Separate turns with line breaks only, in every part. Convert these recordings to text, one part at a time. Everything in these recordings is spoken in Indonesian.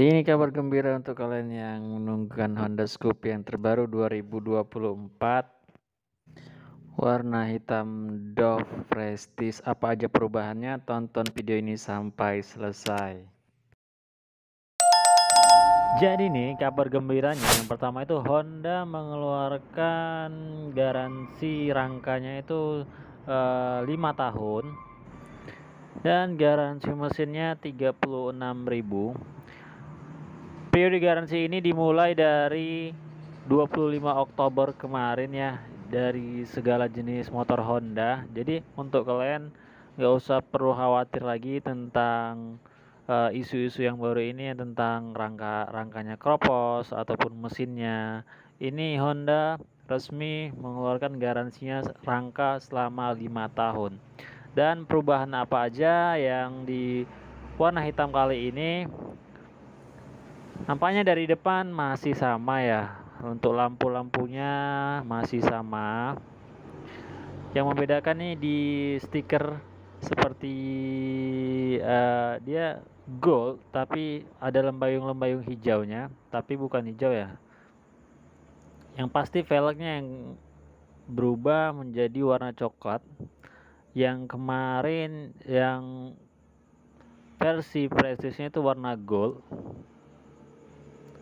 Ini kabar gembira untuk kalian yang menunggukan Honda Scoop yang terbaru 2024 warna hitam Dove Prestige apa aja perubahannya tonton video ini sampai selesai jadi nih kabar gembiranya yang pertama itu Honda mengeluarkan garansi rangkanya itu eh, lima 5 tahun dan garansi mesinnya 36.000 Periode garansi ini dimulai dari 25 Oktober kemarin ya dari segala jenis motor Honda. Jadi untuk kalian nggak usah perlu khawatir lagi tentang eh, isu-isu uh, yang baru ini ya, tentang rangka rangkanya kropos ataupun mesinnya. Ini Honda resmi mengeluarkan garansinya rangka selama lima tahun. Dan perubahan apa aja yang di warna hitam kali ini Nampaknya dari depan masih sama ya. Untuk lampu-lampunya masih sama. Yang membedakan nih di stiker seperti uh, dia gold tapi ada lembayung-lembayung hijaunya, tapi bukan hijau ya. Yang pasti velgnya yang berubah menjadi warna coklat. Yang kemarin yang versi prestisnya itu warna gold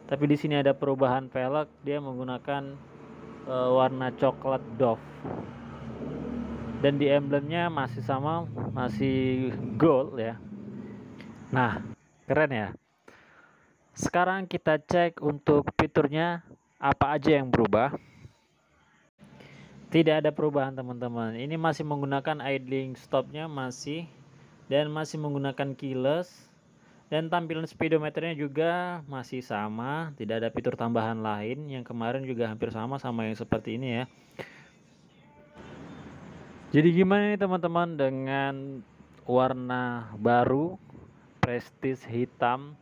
tapi di sini ada perubahan velg dia menggunakan e, warna coklat doff dan di emblemnya masih sama masih gold ya nah keren ya sekarang kita cek untuk fiturnya apa aja yang berubah tidak ada perubahan teman-teman ini masih menggunakan idling stopnya masih dan masih menggunakan keyless dan tampilan speedometernya juga masih sama, tidak ada fitur tambahan lain. Yang kemarin juga hampir sama sama yang seperti ini ya. Jadi gimana nih teman-teman dengan warna baru Prestige hitam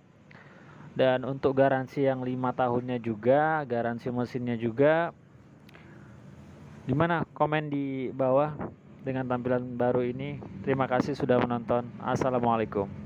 dan untuk garansi yang lima tahunnya juga, garansi mesinnya juga. Gimana? Komen di bawah dengan tampilan baru ini. Terima kasih sudah menonton. Assalamualaikum.